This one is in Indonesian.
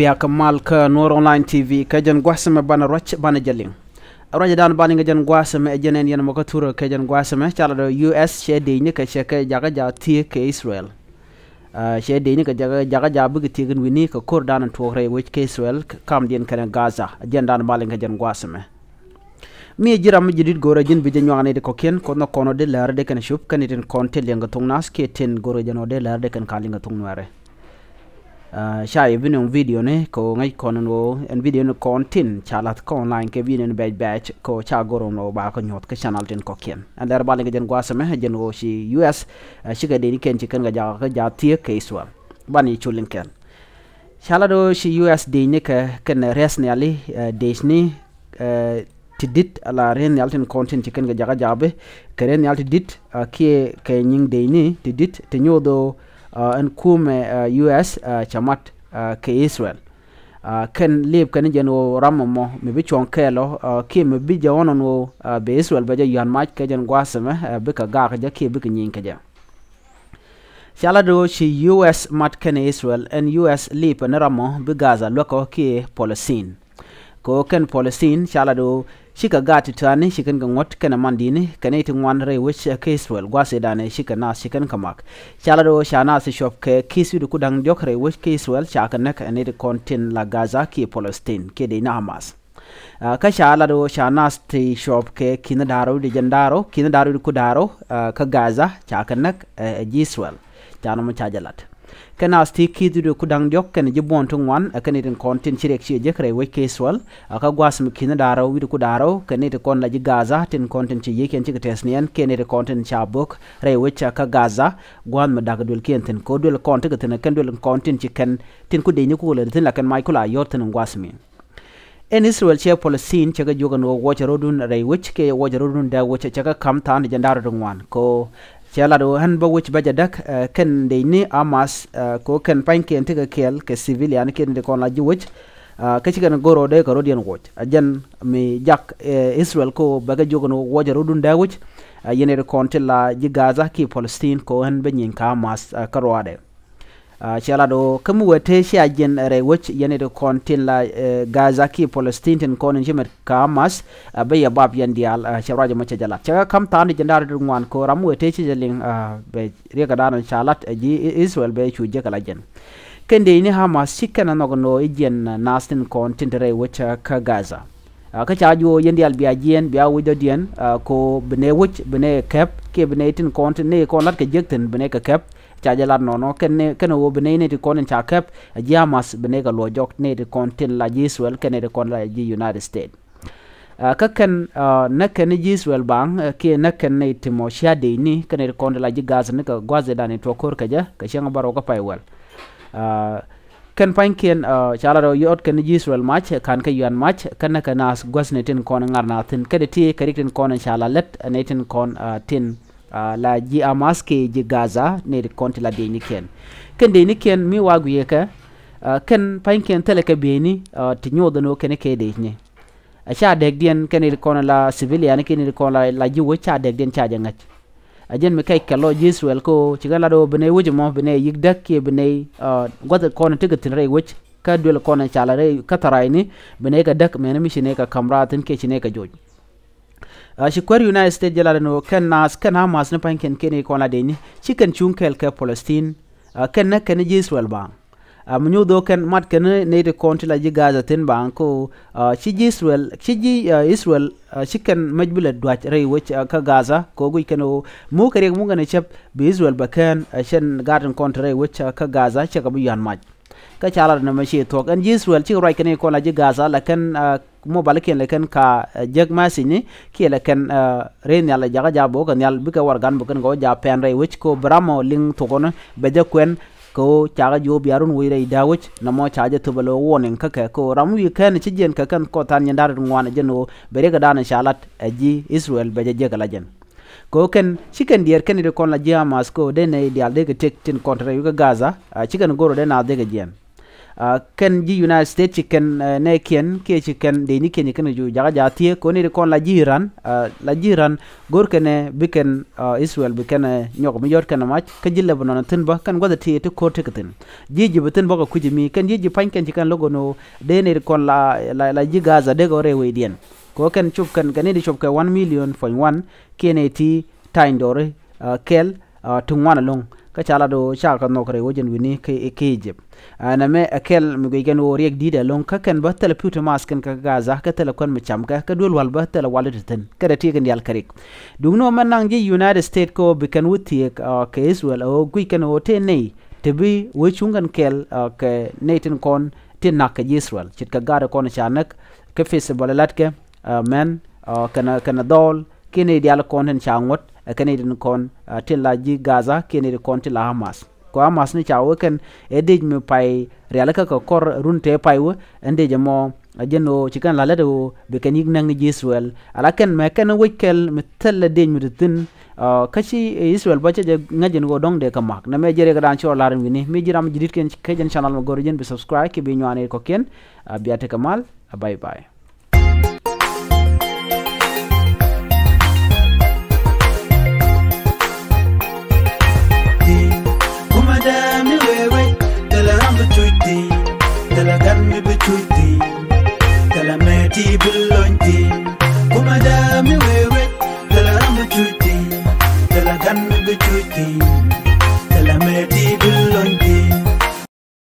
tv ka ኦንላይን gwasme bana roch bana ባነጀልኝ roja dan bani ngajan gwasme e jenen yen moko turo ka jan gwasme seme chala do US che de ni ke che ka jaga ja ti ke Israel che ah, de ni ke jaga jaga ja bu ti gen wini kor dan to re wech ke Israel kam dien kan Gaza e jen dan bali ga gwa gwasme mi e jiram mi jidit goro jin bi jen wangane de ko ken ko no kono de lar de ken shup kan den kontel yang tong nas ke ten goro jano de lar de ken kalinga tong nuare uh, eh, shai un video ne ko ngai konan wo en video ne kontin tin chalat ko online ke video ne bej bej ko cha gorom no ba ko nyot ke channel tin ko kien and der balin gen gwa same gen wo shi us uh, shi ga deni ken chiken ga ja ga ja tie ke iswa bani chulin ken shala do shi us de ne ke ken res ne ali uh, de ni uh, tidit ala ren yaltin kontin chiken ga jaga be. keren yaltidit uh, ke ke nying de ni tidit te nyodo uh, en kume uh, us uh, chamat uh, ke israel uh, ken lib ken jen wo ramo mo mi bi chon kelo uh, ki mi bi ja wonon wo uh, be israel ba ja yan mach ke jen gwaseme uh, bi ka ga ki bi ka nyin ke ja Shalado shi US mat ken Israel en US lip ne ramo bi Gaza loko ki Palestine. ko ken Polisin, shala do shika gati tani shikan ga ngot kana mandini kana itin wan re which case Israel gwase dane shika na shikan kamak shala do shana si shop ke kisu du kudang jok re which case Israel shaka nak ne de kontin la Gaza ki Palestine ke de na Uh, ka shalado shana ti shop ke kina daro di jandaro kina daro di kudaro uh, ah, ka gaza chakanak uh, eh, jiswel chano mo chajalat kana sti kidu kudang diok kan je bon to ngwan kan iten kontin chirek chi je kre we keswal aka gwas mi kin daro wi ku daro kan ite kon la gaza tin kontin chi ye ken chi tes nien ken ite kontin cha bok re we cha ka gaza gwan mi dag dul ken tin ko dul kontin ke tin ken dul kontin chi ken tin ku de ni ku le tin la kan mai kula yor tin gwas mi en israel che polisin che ga jogan wo wo rodun re ke wo rodun da wo che ka kam tan jandaro ko cialado han ba wech baja dak uh, ken de ni amas uh, ko ken pain ken te kel ke civilian ken de kon la ji wech uh, eh, ke chigan goro de ko rodien wech ajan mi jak uh, israel ko baga jogono woja rodun da wech uh, yene kon te la ji gaza ki palestine ko han be nyin ka amas uh, karwade Ah, cela do kamu wete shi ajen re wach yene do kontin la eh, gaza ki palestine tin konin jimet kamas ah, be ya bab yan dial ah, shara jama cha jala chaga kam tan di jandar du ngwan ko ram wete shi jelin be re ga dan chalat eh, ji israel be chu je kala jen kende ni hamas sikana nogno ijen eh, nastin kontin re wach ka gaza ka ca jo yendi al biya jien biya wujo dien ko bene wuj bene kep ke bene tin kontin ne kon lat ke jekten bene ke kep chajalat nono kene kene wo bene ne dikon en chakep jamas bene ga lo jok ne dikon tin la israel kene ti kon la ji united state a eh, ka ken eh, na ken jiswel bang eh, ke na ken ne timo mo sha de ni kene ti la ji gaza ne ka gwaze dani to kor ka ja ka shen baro ka pai wel a ken pain ken uh, chala ro yot ken Israel match kan ka yuan match kan ka nas gwas ne tin kon ngar tin ke ti ke tin kon chala let ne tin kon tin uh, la ji amas ke ji gaza ne de konti la de niken ken de niken mi wagu ye ka uh, ken pain ken tele ka beni uh, ti nyodo no ken ke de ni a cha de dien ken de kon la civilian ken de kon la la ji wo cha de dien cha ja ngach a jen mi kai kalo israel ko ci gala do bene wuji mo bene yig dak ke bene uh, gwada kon tiga tin rei wuci ka dole kona cha la rei ka tarai e ni bene ga dak mena mi shine ka tin ke shine ka joji Uh, shi kwer united states jela no ken nas ken hamas ne pan ken ken kene kona deni shi ken chung kel ke palestine uh, ken ne ken ji israel bang uh, munyu do ken mat ken ne de konti la gaza ten bang ko uh, shi ji uh, israel shi uh, ji israel shi ken majbula dwat rei wech ka gaza ko gui ken mu kare mu ngane chep bi israel ba ken shen garden kontre wech ka gaza che ka bu yan mach ka chalar na mashi to kan Israel ci roi kan ko la ji Gaza la kan uh, mo balken ken la kan ka uh, jeg masi ni ke la kan uh, re ni ala jaga jabo kan yal bi ka war gan bu kan go ja pen re wich ko bramo ling to kono be de kwen ko chaga jo bi arun wi re da wuch na mo chaja to balo wonen ka ka ko ramu yi kan chi jen ka kan ko tan nyandar ngwana jeno bere ga dana shalat ji Israel be je je la jen ko ken chicken dier ken de kon la jamas ko de ne dial de ke tek tin kontra yu gaza uh, chicken goro de na de ke jen uh, ken ji united states chicken uh, ne ken ke chicken de ni ken ken ju jaga ja tie ko ni de kon la jiran uh, la jiran gor ken bi ken uh, israel bi ken uh, nyok mi yor ken ma ke jille bonon tin ba ken goda tie te ko te ken ji ji bitin ba ko kujimi ken ji ji pan ken chicken logo no de ne kon la la, la ji gaza de gore we dien ko ken chup ken di chup ke 1 million for 1 keneti taindore dore kel to one along ka chala do chal ka nokre wojen wini ke ekejep ana me akel mi go gen wori ek dida long ka ken ba tele puto masken ka gaza ka tele kon mi cham ka ka dol wal ba walid ten ka de tigen yal karik dung no man nang ji united state ko bi ken wuti ek ke israel o gui ken o te nei te bi we chungan kel ke neten kon tin nak israel chit ka gara kon cha nak ke bolalat ke men kana kana dol kene dial kon hen changot kene uh, din kon uh, tin la ji gaza kene din kon tin la hamas ko hamas ni chawo ken e eh, dej mi pai real ka ko kor runte pai wo ende jamo jeno uh, chikan la ledo be ken yig nang ji israel ala ken me ken wekel mi tella dej mi tin kachi eh, israel bache je ngajen go dong de ka mak na me jere ga dan chor larim ni mi jiram jidit ken ken channel ma gorjen be subscribe ki bi nyane ko ken biate kamal bye bye table